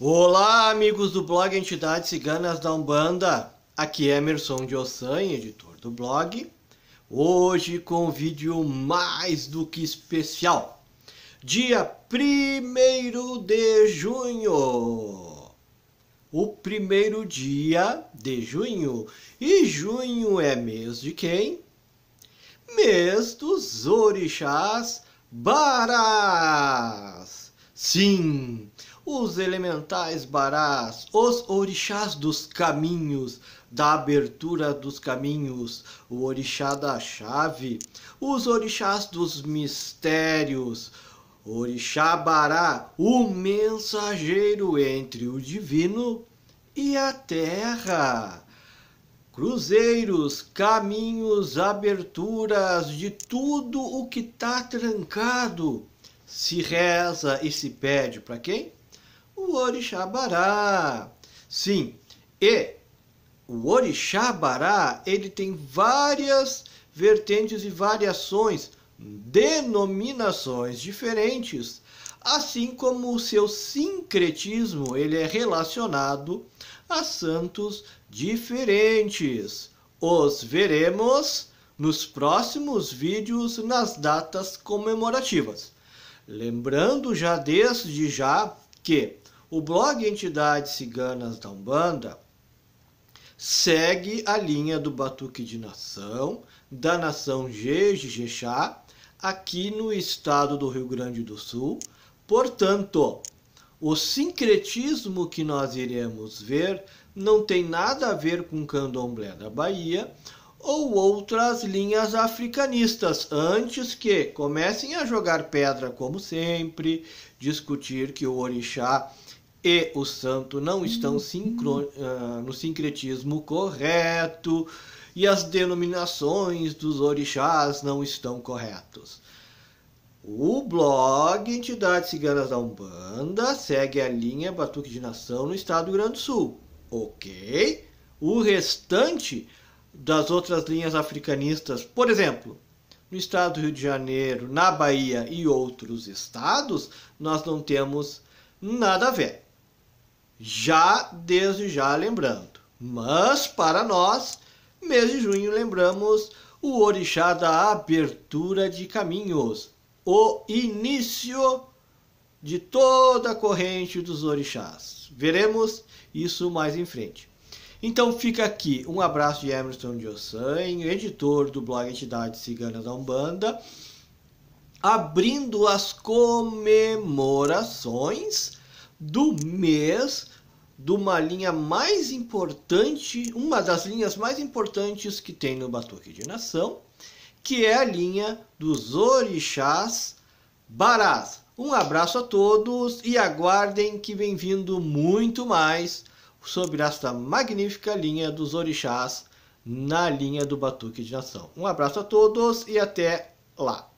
Olá, amigos do blog Entidades Ciganas da Umbanda. Aqui é Emerson de Ossan, editor do blog. Hoje com um vídeo mais do que especial. Dia 1 de junho. O primeiro dia de junho. E junho é mês de quem? Mês dos orixás barás. Sim, os elementais barás, os orixás dos caminhos, da abertura dos caminhos, o orixá da chave, os orixás dos mistérios, orixá bará, o mensageiro entre o divino e a terra. Cruzeiros, caminhos, aberturas de tudo o que está trancado. Se reza e se pede para quem? o Orixá Bará. Sim, e o Orixá Bará, ele tem várias vertentes e variações, denominações diferentes, assim como o seu sincretismo, ele é relacionado a santos diferentes. Os veremos nos próximos vídeos nas datas comemorativas. Lembrando já desde já que o blog Entidades Ciganas da Umbanda segue a linha do Batuque de Nação, da nação Jejixá, aqui no estado do Rio Grande do Sul. Portanto, o sincretismo que nós iremos ver não tem nada a ver com candomblé da Bahia ou outras linhas africanistas, antes que comecem a jogar pedra como sempre, discutir que o orixá e o santo não estão uhum. sincron... Ah, no sincretismo correto e as denominações dos orixás não estão corretos. O blog Entidades Ciganas da Umbanda segue a linha Batuque de Nação no estado do Rio Grande do Sul, ok? O restante das outras linhas africanistas, por exemplo, no estado do Rio de Janeiro, na Bahia e outros estados, nós não temos nada a ver já desde já lembrando. Mas para nós, mês de junho lembramos o orixá da abertura de caminhos, o início de toda a corrente dos orixás. Veremos isso mais em frente. Então fica aqui um abraço de Emerson de Ossan, editor do blog Entidades Cigana da Umbanda, abrindo as comemorações do mês de uma linha mais importante, uma das linhas mais importantes que tem no Batuque de Nação, que é a linha dos Orixás Barás. Um abraço a todos e aguardem que vem vindo muito mais sobre esta magnífica linha dos Orixás na linha do Batuque de Nação. Um abraço a todos e até lá!